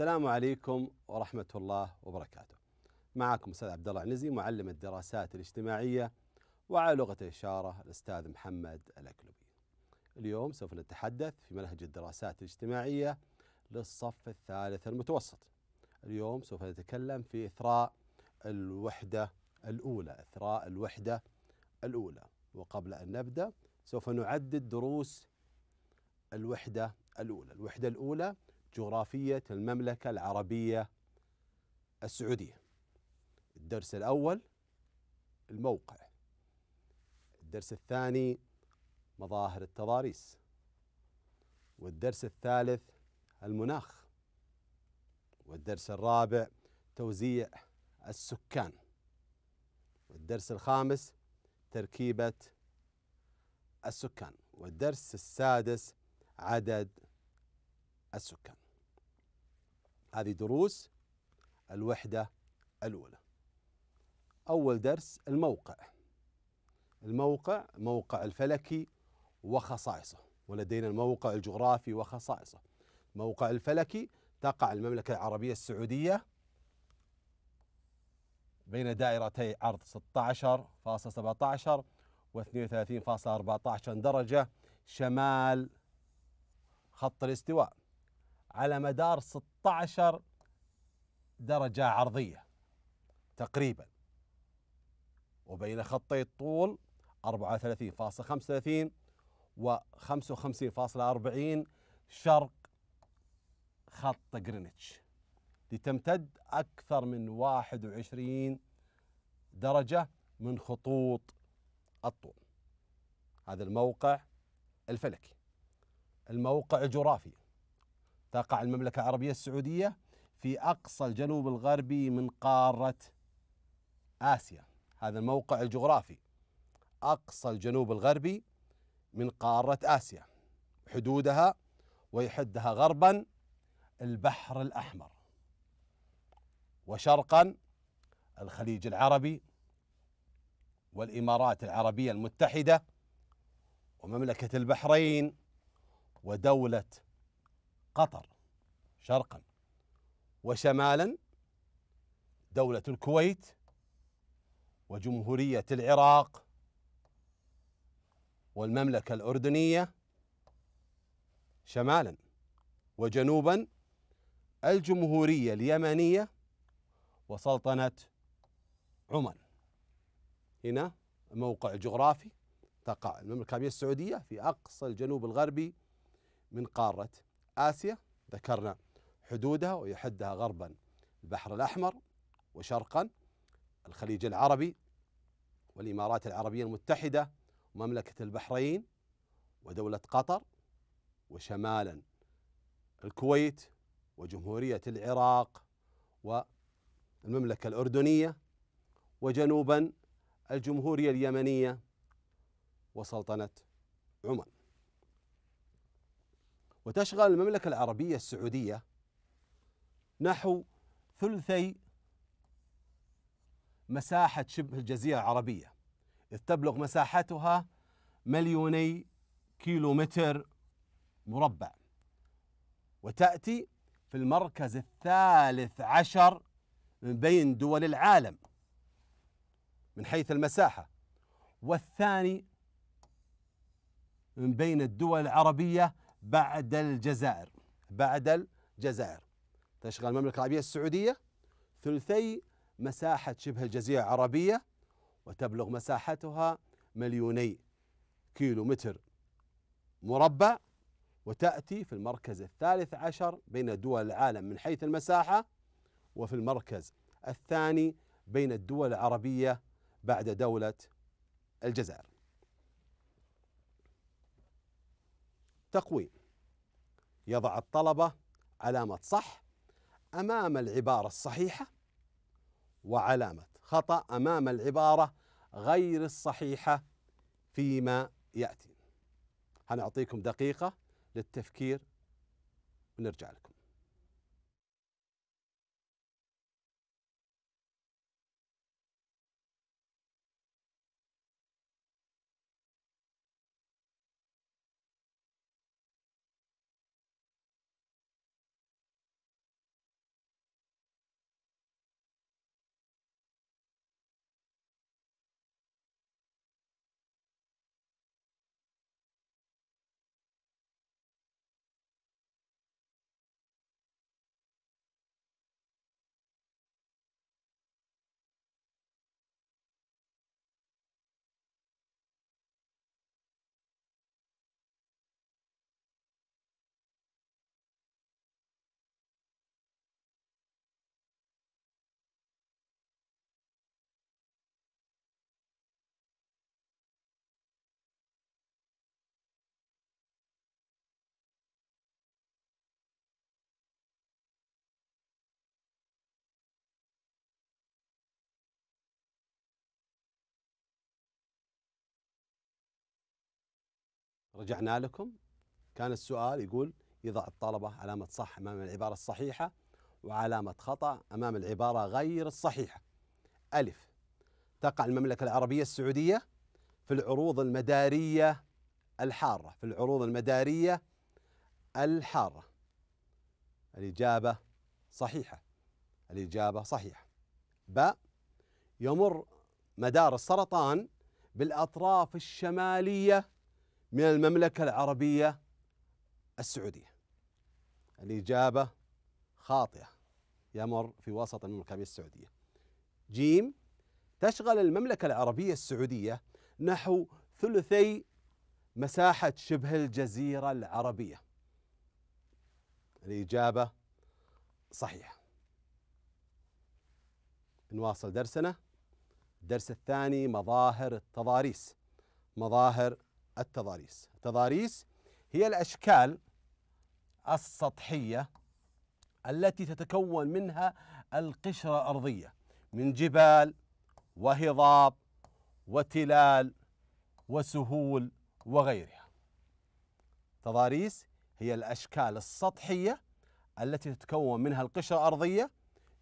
السلام عليكم ورحمة الله وبركاته. معكم أستاذ عبد الله عنزي معلم الدراسات الاجتماعية وعلى لغة الإشارة الأستاذ محمد الأكلبي. اليوم سوف نتحدث في منهج الدراسات الاجتماعية للصف الثالث المتوسط. اليوم سوف نتكلم في إثراء الوحدة الأولى، إثراء الوحدة الأولى. وقبل أن نبدأ سوف نعدد دروس الوحدة الأولى، الوحدة الأولى جغرافية المملكة العربية السعودية الدرس الأول الموقع الدرس الثاني مظاهر التضاريس والدرس الثالث المناخ والدرس الرابع توزيع السكان والدرس الخامس تركيبة السكان والدرس السادس عدد السكان هذه دروس الوحدة الأولى أول درس الموقع الموقع موقع الفلكي وخصائصه ولدينا الموقع الجغرافي وخصائصه موقع الفلكي تقع المملكة العربية السعودية بين دائرتي عرض 16.17 و 32.14 درجة شمال خط الاستواء على مدار 16 درجة عرضية تقريبا وبين خطي الطول 34.35 و 55.40 شرق خط جرينتش لتمتد أكثر من 21 درجة من خطوط الطول هذا الموقع الفلكي الموقع الجغرافي تقع المملكة العربية السعودية في أقصى الجنوب الغربي من قارة آسيا هذا الموقع الجغرافي أقصى الجنوب الغربي من قارة آسيا حدودها ويحدها غربا البحر الأحمر وشرقا الخليج العربي والإمارات العربية المتحدة ومملكة البحرين ودولة قطر شرقا وشمالا دولة الكويت وجمهورية العراق والمملكة الأردنية شمالا وجنوبا الجمهورية اليمنية وسلطنة عمان هنا موقع جغرافي تقع المملكة العربية السعودية في أقصى الجنوب الغربي من قارة آسيا ذكرنا حدودها ويحدها غربا البحر الأحمر وشرقا الخليج العربي والإمارات العربية المتحدة ومملكة البحرين ودولة قطر وشمالا الكويت وجمهورية العراق والمملكة الأردنية وجنوبا الجمهورية اليمنية وسلطنة عمان وتشغل المملكة العربية السعودية نحو ثلثي مساحة شبه الجزيرة العربية إذ تبلغ مساحتها مليوني كيلومتر مربع وتأتي في المركز الثالث عشر من بين دول العالم من حيث المساحة والثاني من بين الدول العربية بعد الجزائر بعد الجزائر تشغل المملكة العربية السعودية ثلثي مساحة شبه الجزيرة العربية وتبلغ مساحتها مليوني كيلو متر مربع وتأتي في المركز الثالث عشر بين دول العالم من حيث المساحة وفي المركز الثاني بين الدول العربية بعد دولة الجزائر تقويم يضع الطلبة علامة صح أمام العبارة الصحيحة وعلامة خطأ أمام العبارة غير الصحيحة فيما يأتي هنعطيكم دقيقة للتفكير ونرجع لكم رجعنا لكم كان السؤال يقول يضع الطلبة علامة صح أمام العبارة الصحيحة وعلامة خطأ أمام العبارة غير الصحيحة ألف تقع المملكة العربية السعودية في العروض المدارية الحارة في العروض المدارية الحارة الإجابة صحيحة الإجابة صحيحة باء يمر مدار السرطان بالأطراف الشمالية من المملكة العربية السعودية الإجابة خاطئة يمر في وسط المملكة العربية السعودية جيم تشغل المملكة العربية السعودية نحو ثلثي مساحة شبه الجزيرة العربية الإجابة صحيحة نواصل درسنا الدرس الثاني مظاهر التضاريس مظاهر التضاريس التضاريس هي الأشكال السطحية التي تتكون منها القشرة الأرضية من جبال وهضاب وتلال وسهول وغيرها تضاريس هي الأشكال السطحية التي تتكون منها القشرة الأرضية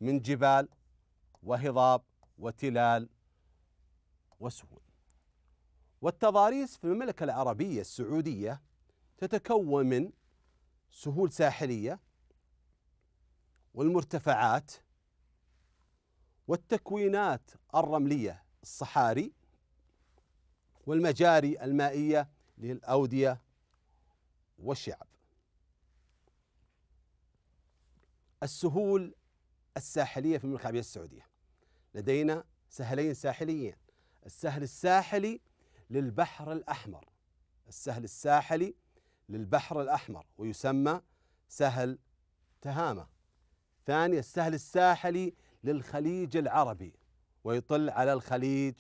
من جبال وهضاب وتلال وسهول والتضاريس في المملكة العربية السعودية تتكون من سهول ساحلية والمرتفعات والتكوينات الرملية الصحاري والمجاري المائية للأودية والشعب السهول الساحلية في المملكة العربية السعودية لدينا سهلين ساحليين السهل الساحلي للبحر الأحمر السهل الساحلي للبحر الأحمر ويسمى سهل تهامة ثانيا السهل الساحلي للخليج العربي ويطل على الخليج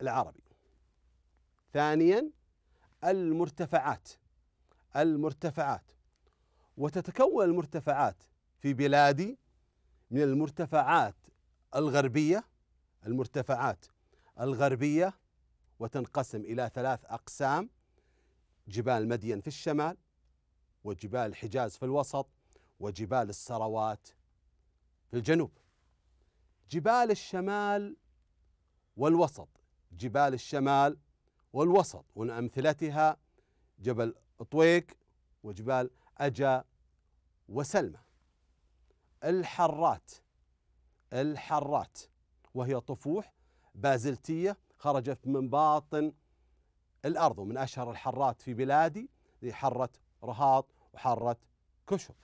العربي ثانيا المرتفعات المرتفعات وتتكون المرتفعات في بلادي من المرتفعات الغربية المرتفعات الغربية وتنقسم إلى ثلاث أقسام جبال مدين في الشمال وجبال الحجاز في الوسط وجبال السروات في الجنوب جبال الشمال والوسط جبال الشمال والوسط ومن أمثلتها جبل طويق وجبال أجا وسلمى الحرات الحرات وهي طفوح بازلتية خرجت من باطن الأرض ومن أشهر الحرات في بلادي هي حرة رهاط وحرة كشر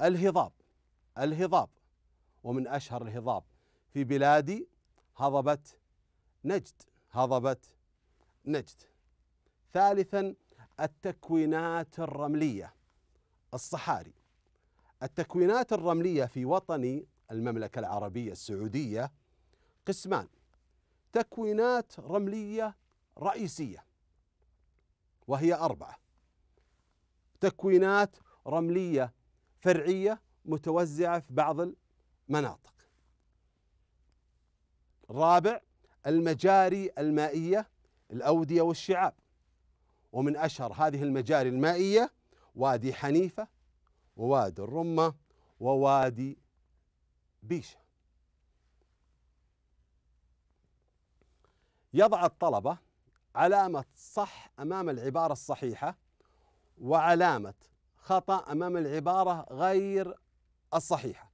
الهضاب الهضاب ومن أشهر الهضاب في بلادي هضبة نجد هضبة نجد ثالثا التكوينات الرملية الصحاري التكوينات الرملية في وطني المملكة العربية السعودية قسمان تكوينات رملية رئيسية وهي أربعة تكوينات رملية فرعية متوزعة في بعض المناطق الرابع المجاري المائية الأودية والشعاب ومن أشهر هذه المجاري المائية وادي حنيفة ووادي الرمة ووادي بيشه يضع الطلبة علامة صح أمام العبارة الصحيحة وعلامة خطأ أمام العبارة غير الصحيحة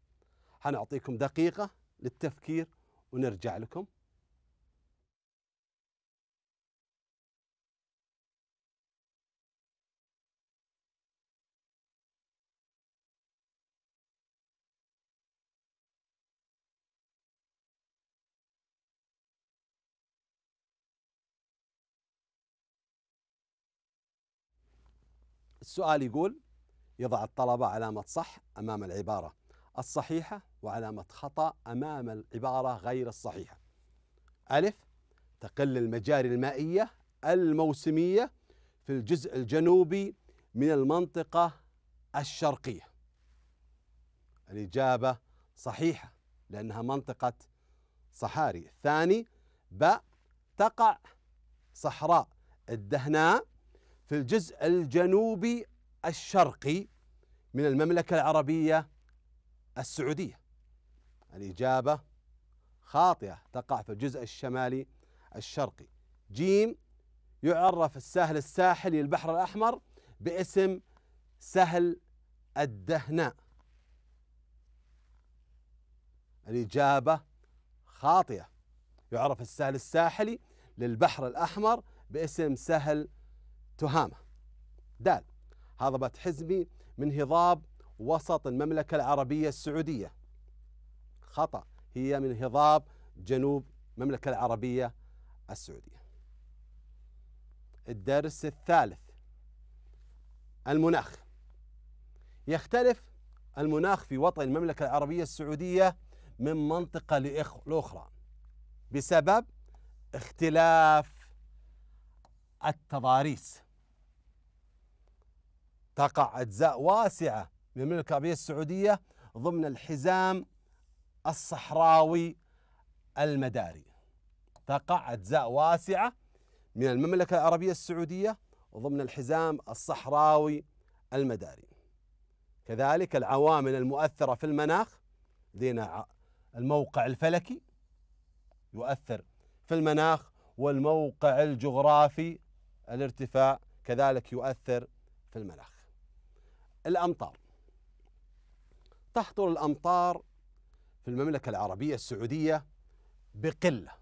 حنعطيكم دقيقة للتفكير ونرجع لكم السؤال يقول يضع الطلبة علامة صح أمام العبارة الصحيحة وعلامة خطأ أمام العبارة غير الصحيحة ألف تقل المجاري المائية الموسمية في الجزء الجنوبي من المنطقة الشرقية الإجابة صحيحة لأنها منطقة صحاري الثاني باء تقع صحراء الدهناء في الجزء الجنوبي الشرقي من المملكة العربية السعودية الإجابة خاطئة تقع في الجزء الشمالي الشرقي جيم يعرف السهل الساحلي للبحر الأحمر باسم سهل الدهناء الإجابة خاطئة يعرف السهل الساحلي للبحر الأحمر باسم سهل تهامة دال هضبت حزبي من هضاب وسط المملكة العربية السعودية خطأ هي من هضاب جنوب المملكة العربية السعودية الدرس الثالث المناخ يختلف المناخ في وطن المملكة العربية السعودية من منطقة لأخرى بسبب اختلاف التضاريس تقع أجزاء واسعة من المملكة العربية السعودية ضمن الحزام الصحراوي المداري تقع أجزاء واسعة من المملكة العربية السعودية ضمن الحزام الصحراوي المداري كذلك العوامل المؤثرة في المناخ لدينا الموقع الفلكي يؤثر في المناخ والموقع الجغرافي الارتفاع كذلك يؤثر في المناخ الأمطار تحضر الأمطار في المملكة العربية السعودية بقلة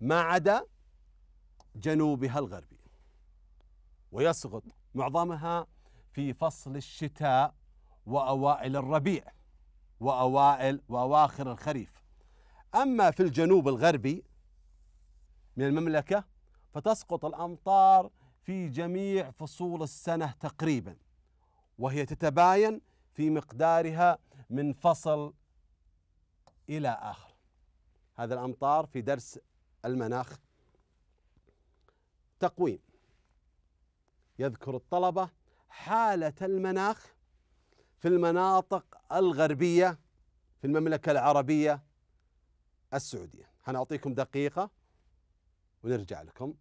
ما عدا جنوبها الغربي ويسقط معظمها في فصل الشتاء وأوائل الربيع وأوائل وأواخر الخريف أما في الجنوب الغربي من المملكة فتسقط الأمطار في جميع فصول السنة تقريبا وهي تتباين في مقدارها من فصل إلى آخر هذا الأمطار في درس المناخ تقويم يذكر الطلبة حالة المناخ في المناطق الغربية في المملكة العربية السعودية هنعطيكم دقيقة ونرجع لكم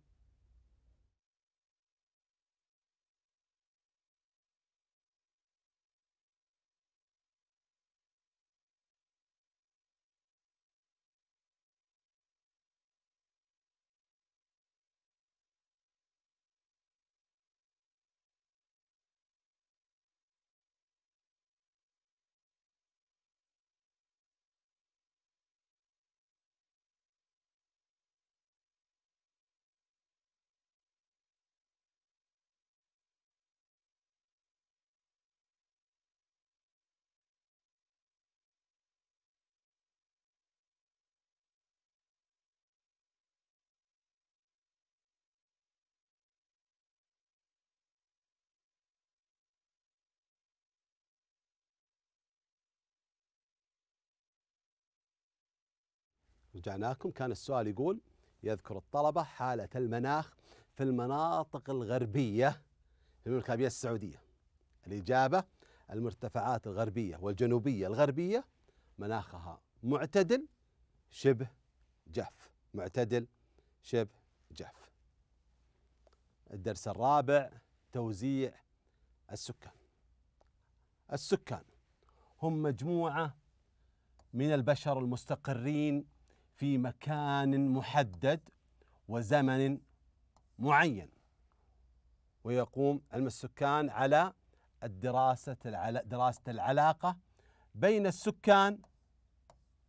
رجعناكم كان السؤال يقول يذكر الطلبة حالة المناخ في المناطق الغربية في المملكة العربية السعودية الإجابة المرتفعات الغربية والجنوبية الغربية مناخها معتدل شبه جاف معتدل شبه جاف الدرس الرابع توزيع السكان السكان هم مجموعة من البشر المستقرين في مكان محدد وزمن معين ويقوم علم السكان على الدراسة دراسة العلاقة بين السكان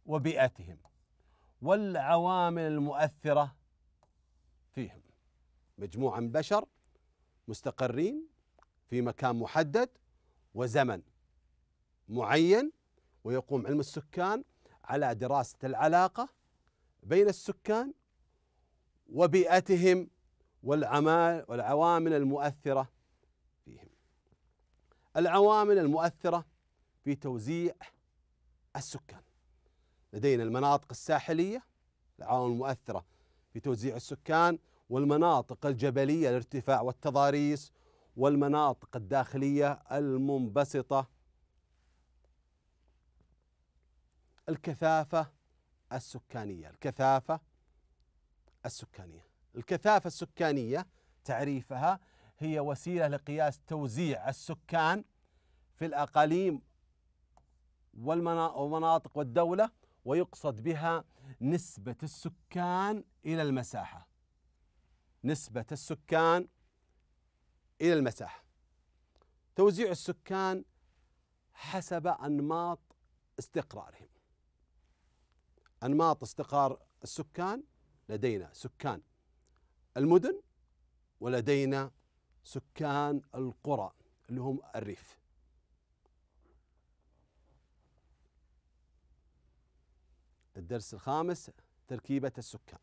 وبيئتهم والعوامل المؤثرة فيهم مجموعة من بشر مستقرين في مكان محدد وزمن معين ويقوم علم السكان على دراسة العلاقة بين السكان وبيئتهم والعوامل المؤثرة فيهم العوامل المؤثرة في توزيع السكان لدينا المناطق الساحلية العوامل المؤثرة في توزيع السكان والمناطق الجبلية الارتفاع والتضاريس والمناطق الداخلية المنبسطة الكثافة السكانية الكثافة السكانية الكثافة السكانية تعريفها هي وسيلة لقياس توزيع السكان في الأقاليم والمناطق والدولة ويقصد بها نسبة السكان إلى المساحة نسبة السكان إلى المساحة توزيع السكان حسب أنماط استقرارهم أنماط استقرار السكان لدينا سكان المدن ولدينا سكان القرى اللي هم الريف الدرس الخامس تركيبة السكان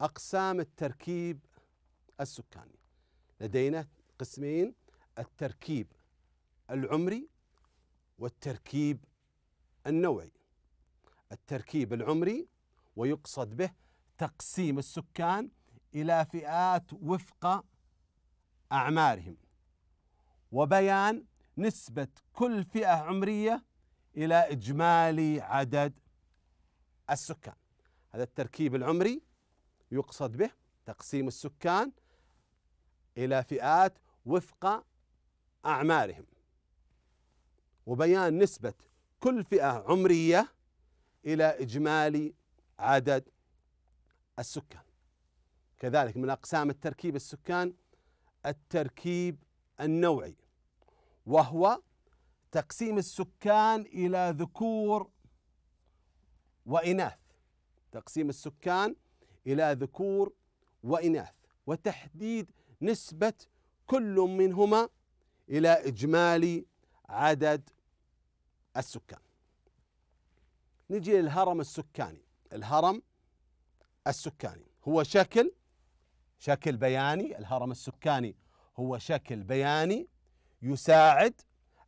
أقسام التركيب السكاني لدينا قسمين التركيب العمري والتركيب النوعي التركيب العمري ويقصد به تقسيم السكان الى فئات وفق اعمارهم وبيان نسبه كل فئه عمريه الى اجمالي عدد السكان هذا التركيب العمري يقصد به تقسيم السكان الى فئات وفق اعمارهم وبيان نسبه كل فئه عمريه إلى إجمالي عدد السكان كذلك من أقسام التركيب السكان التركيب النوعي وهو تقسيم السكان إلى ذكور وإناث تقسيم السكان إلى ذكور وإناث وتحديد نسبة كل منهما إلى إجمالي عدد السكان نجي للهرم السكاني الهرم السكاني هو شكل شكل بياني الهرم السكاني هو شكل بياني يساعد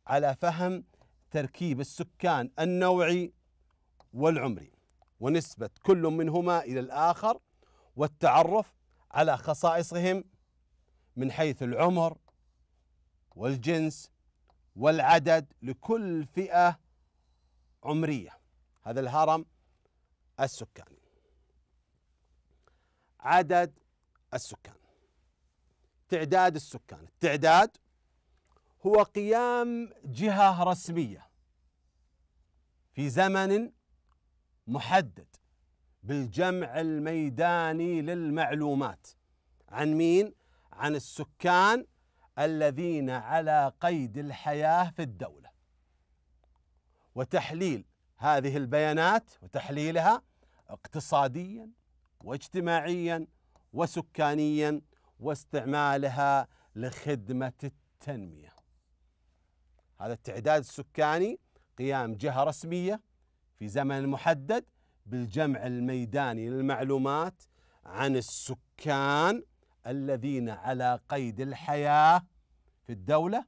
على فهم تركيب السكان النوعي والعمري ونسبة كل منهما إلى الآخر والتعرف على خصائصهم من حيث العمر والجنس والعدد لكل فئة عمرية هذا الهرم السكاني عدد السكان تعداد السكان التعداد هو قيام جهة رسمية في زمن محدد بالجمع الميداني للمعلومات عن مين؟ عن السكان الذين على قيد الحياة في الدولة وتحليل هذه البيانات وتحليلها اقتصاديا واجتماعيا وسكانيا واستعمالها لخدمه التنميه. هذا التعداد السكاني قيام جهه رسميه في زمن محدد بالجمع الميداني للمعلومات عن السكان الذين على قيد الحياه في الدوله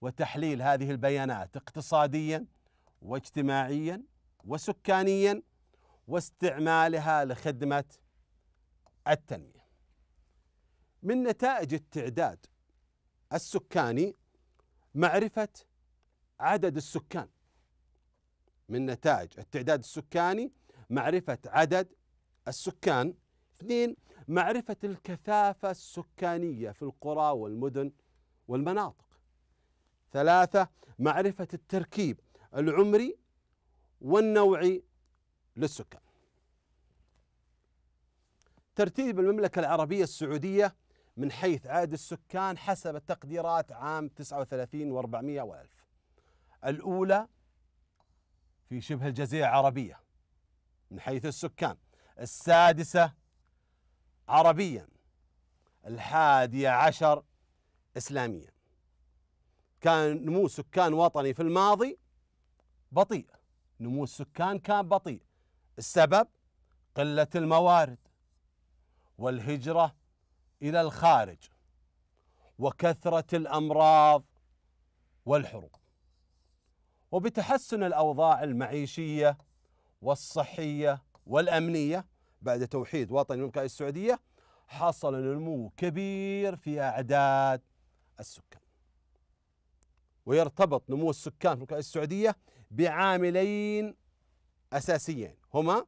وتحليل هذه البيانات اقتصاديا واجتماعيا وسكانيا واستعمالها لخدمه التنميه. من نتائج التعداد السكاني معرفه عدد السكان. من نتائج التعداد السكاني معرفه عدد السكان. اثنين معرفه الكثافه السكانيه في القرى والمدن والمناطق. ثلاثة معرفة التركيب العمري والنوعي للسكان ترتيب المملكة العربية السعودية من حيث عدد السكان حسب التقديرات عام 39 و400 و1000 الأولى في شبه الجزيرة العربيه من حيث السكان السادسة عربيا الحادية عشر إسلاميا كان نمو سكان وطني في الماضي بطيء نمو السكان كان بطيء السبب قلة الموارد والهجرة إلى الخارج وكثرة الأمراض والحروب وبتحسن الأوضاع المعيشية والصحية والأمنية بعد توحيد وطن المملكة السعودية حصل نمو كبير في أعداد السكان ويرتبط نمو السكان في المملكة السعودية بعاملين اساسيين هما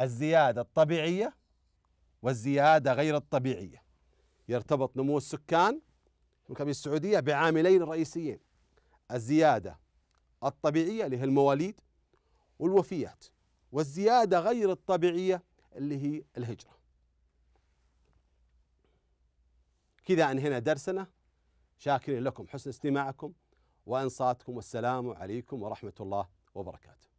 الزياده الطبيعيه والزياده غير الطبيعيه يرتبط نمو السكان في السعوديه بعاملين رئيسيين الزياده الطبيعيه اللي هي المواليد والوفيات والزياده غير الطبيعيه اللي هي الهجره كذا انهينا درسنا شاكرين لكم حسن استماعكم وأنصاتكم والسلام عليكم ورحمة الله وبركاته